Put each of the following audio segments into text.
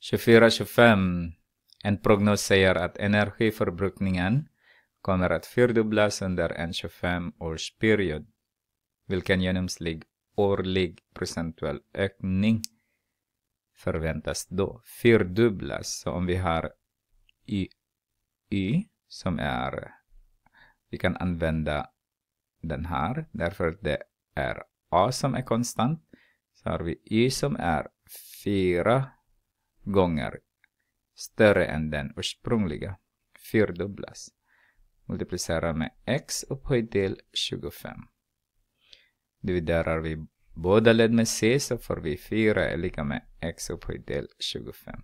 24-25 en prognos säger att energiförbrukningen kommer att fyrdubblas under en 25-årsperiod, vilken genomsnittlig årlig procentuell ökning förväntas då fyrdubblas. Så om vi har y i som är, vi kan använda den här, därför att det är a som är konstant. Så har vi y som är 4 gånger större än den ursprungliga fyrdubblas. Multiplicera med x upphöjt till 25. Dividerar vi båda led med c så får vi 4 är lika med x upphöjt till 25.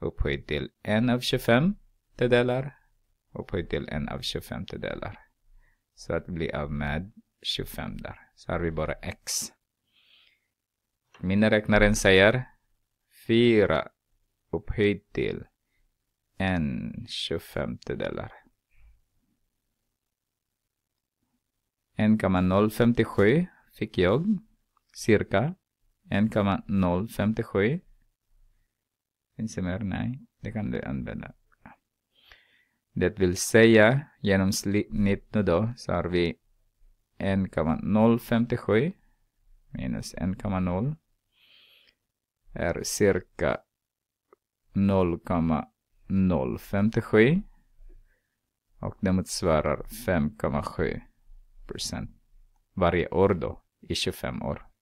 Upphöjt till 1 av 25 delar upphöjt till 1 av 25 delar. Så att bli av med 25 där. Så har vi bara x. Miniräknaren säger fyra upphöjt till en tjugofemtedelar. 1,057 fick jag, cirka 1,057. Finns det mer? Nej, det kan du använda. Det vill säga genomsnitt nu då så har vi 1,057 minus 1,0 är cirka 0,057 och det motsvarar 5,7 procent varje år då i 25 år.